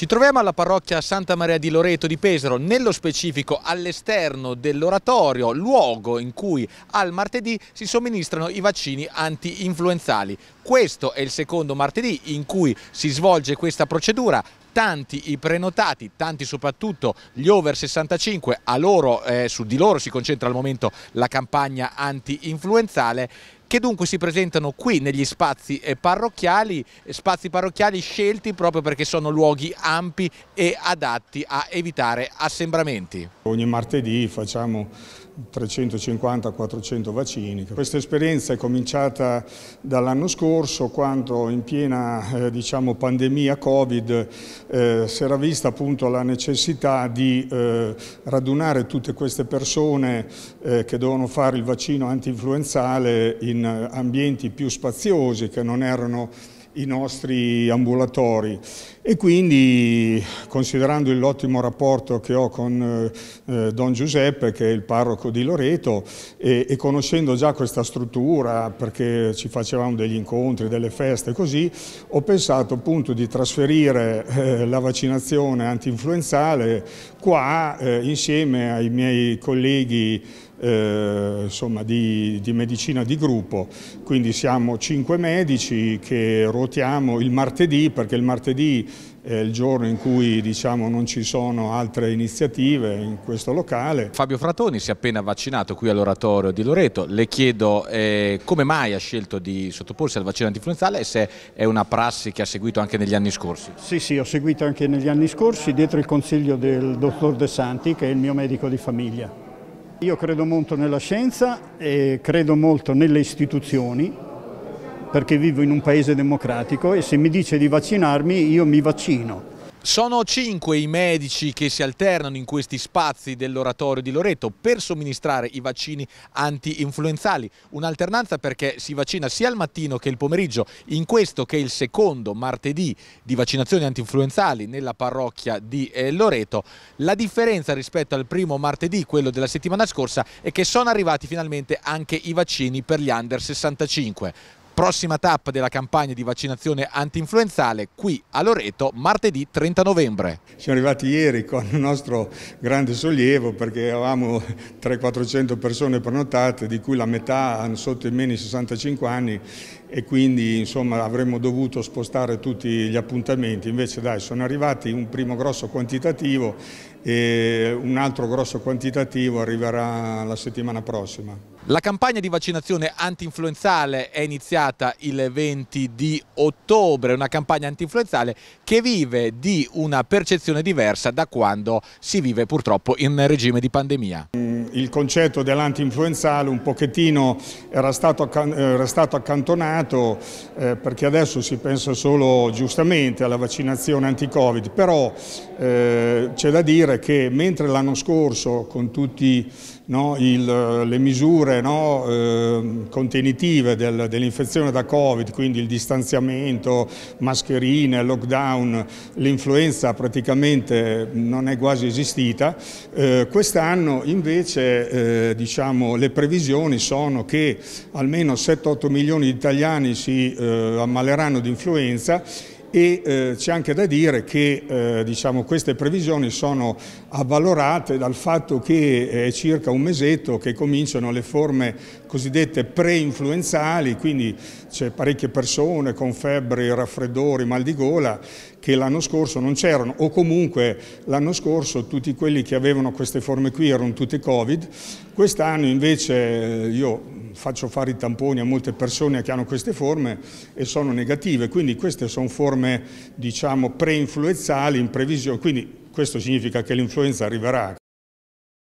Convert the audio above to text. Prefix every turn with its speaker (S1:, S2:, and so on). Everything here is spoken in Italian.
S1: Ci troviamo alla parrocchia Santa Maria di Loreto di Pesaro, nello specifico all'esterno dell'oratorio, luogo in cui al martedì si somministrano i vaccini anti-influenzali. Questo è il secondo martedì in cui si svolge questa procedura tanti i prenotati, tanti soprattutto gli over 65, loro, eh, su di loro si concentra al momento la campagna anti-influenzale che dunque si presentano qui negli spazi eh, parrocchiali, spazi parrocchiali scelti proprio perché sono luoghi ampi e adatti a evitare assembramenti.
S2: Ogni martedì facciamo 350-400 vaccini. Questa esperienza è cominciata dall'anno scorso quando in piena eh, diciamo, pandemia Covid eh, si era vista appunto la necessità di eh, radunare tutte queste persone eh, che dovevano fare il vaccino anti-influenzale in ambienti più spaziosi che non erano i nostri ambulatori e quindi considerando l'ottimo rapporto che ho con eh, eh, Don Giuseppe che è il parroco di Loreto e, e, conoscendo già questa struttura perché ci facevamo degli incontri, delle feste così, ho pensato appunto di trasferire eh, la vaccinazione anti-influenzale qua eh, insieme ai miei colleghi eh, insomma, di, di, medicina di gruppo, quindi siamo cinque medici che ruotiamo il martedì perché il martedì è il giorno in cui diciamo, non ci sono altre iniziative in questo locale.
S1: Fabio Fratoni si è appena vaccinato qui all'oratorio di Loreto, le chiedo eh, come mai ha scelto di sottoporsi al vaccino antinfluenzale e se è una prassi che ha seguito anche negli anni scorsi.
S2: Sì, sì, ho seguito anche negli anni scorsi dietro il consiglio del dottor De Santi che è il mio medico di famiglia. Io credo molto nella scienza e credo molto nelle istituzioni perché vivo in un paese democratico e se mi dice di vaccinarmi io mi
S1: vaccino. Sono cinque i medici che si alternano in questi spazi dell'oratorio di Loreto per somministrare i vaccini anti-influenzali. Un'alternanza perché si vaccina sia il mattino che il pomeriggio, in questo che è il secondo martedì di vaccinazioni anti-influenzali nella parrocchia di eh, Loreto. La differenza rispetto al primo martedì, quello della settimana scorsa, è che sono arrivati finalmente anche i vaccini per gli under 65. Prossima tappa della campagna di vaccinazione antinfluenzale qui a Loreto martedì 30 novembre.
S2: Siamo arrivati ieri con il nostro grande sollievo perché avevamo 300-400 persone prenotate di cui la metà hanno sotto i meno 65 anni e quindi insomma, avremmo dovuto spostare tutti gli appuntamenti, invece dai sono arrivati un primo grosso quantitativo e un altro grosso quantitativo arriverà la settimana prossima.
S1: La campagna di vaccinazione antinfluenzale è iniziata il 20 di ottobre, una campagna antinfluenzale che vive di una percezione diversa da quando si vive purtroppo in regime di pandemia
S2: il concetto dell'anti-influenzale un pochettino era stato, eh, era stato accantonato eh, perché adesso si pensa solo giustamente alla vaccinazione anti-covid, però eh, c'è da dire che mentre l'anno scorso con tutti no, il, eh, le misure no, eh, contenitive del, dell'infezione da Covid, quindi il distanziamento, mascherine, lockdown, l'influenza praticamente non è quasi esistita. Eh, Quest'anno invece eh, diciamo, le previsioni sono che almeno 7-8 milioni di italiani si eh, ammaleranno di influenza e eh, c'è anche da dire che eh, diciamo, queste previsioni sono avvalorate dal fatto che eh, è circa un mesetto che cominciano le forme cosiddette pre-influenzali, quindi c'è parecchie persone con febbre, raffreddori, mal di gola che l'anno scorso non c'erano o comunque l'anno scorso tutti quelli che avevano queste forme qui erano tutti Covid, quest'anno invece eh, io faccio fare i tamponi a molte persone che hanno queste forme e sono negative, quindi queste sono forme diciamo pre-influenzali in previsione, quindi questo significa che l'influenza arriverà,